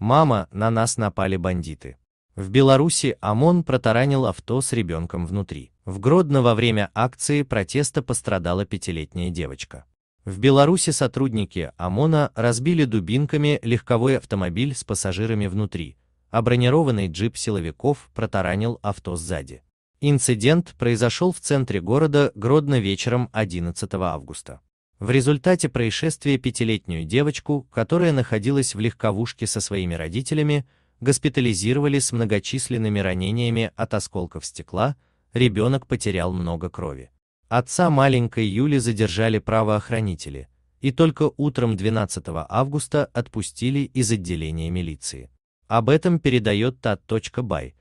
Мама, на нас напали бандиты. В Беларуси ОМОН протаранил авто с ребенком внутри. В Гродно во время акции протеста пострадала пятилетняя девочка. В Беларуси сотрудники ОМОНа разбили дубинками легковой автомобиль с пассажирами внутри, а бронированный джип силовиков протаранил авто сзади. Инцидент произошел в центре города Гродно вечером 11 августа. В результате происшествия пятилетнюю девочку, которая находилась в легковушке со своими родителями, госпитализировали с многочисленными ранениями от осколков стекла, ребенок потерял много крови. Отца маленькой Юли задержали правоохранители, и только утром 12 августа отпустили из отделения милиции. Об этом передает tat.by.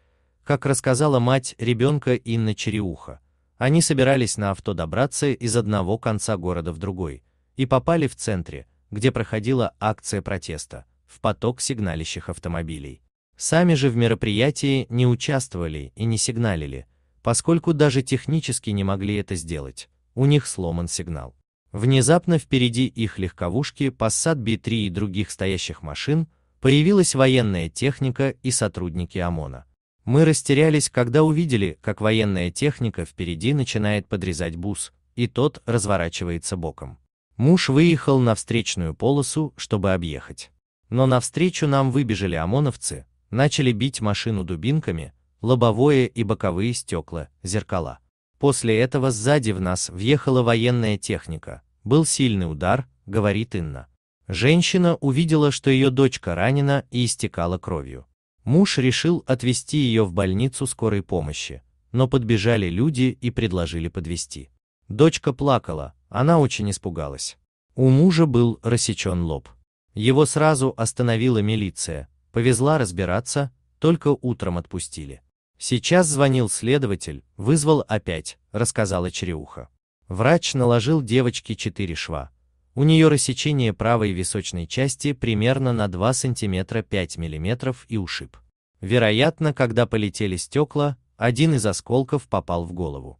Как рассказала мать ребенка Инна Череуха, они собирались на авто добраться из одного конца города в другой и попали в центре, где проходила акция протеста, в поток сигналящих автомобилей. Сами же в мероприятии не участвовали и не сигналили, поскольку даже технически не могли это сделать, у них сломан сигнал. Внезапно впереди их легковушки Passat B3 и других стоящих машин появилась военная техника и сотрудники ОМОНа. Мы растерялись, когда увидели, как военная техника впереди начинает подрезать бус, и тот разворачивается боком. Муж выехал на встречную полосу, чтобы объехать. Но навстречу нам выбежали ОМОНовцы, начали бить машину дубинками, лобовое и боковые стекла, зеркала. После этого сзади в нас въехала военная техника. Был сильный удар, говорит Инна. Женщина увидела, что ее дочка ранена и истекала кровью. Муж решил отвезти ее в больницу скорой помощи, но подбежали люди и предложили подвезти. Дочка плакала, она очень испугалась. У мужа был рассечен лоб. Его сразу остановила милиция, повезла разбираться, только утром отпустили. Сейчас звонил следователь, вызвал опять, рассказала Череуха. Врач наложил девочке четыре шва, у нее рассечение правой височной части примерно на 2 см 5 мм и ушиб. Вероятно, когда полетели стекла, один из осколков попал в голову.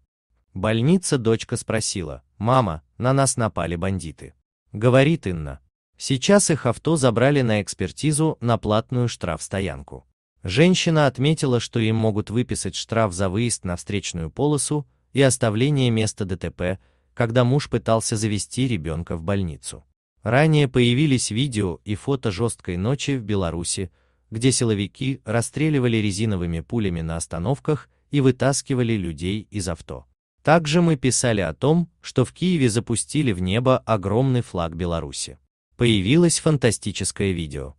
Больница дочка спросила, «Мама, на нас напали бандиты». Говорит Инна, Сейчас их авто забрали на экспертизу на платную штрафстоянку. Женщина отметила, что им могут выписать штраф за выезд на встречную полосу и оставление места ДТП когда муж пытался завести ребенка в больницу. Ранее появились видео и фото жесткой ночи в Беларуси, где силовики расстреливали резиновыми пулями на остановках и вытаскивали людей из авто. Также мы писали о том, что в Киеве запустили в небо огромный флаг Беларуси. Появилось фантастическое видео.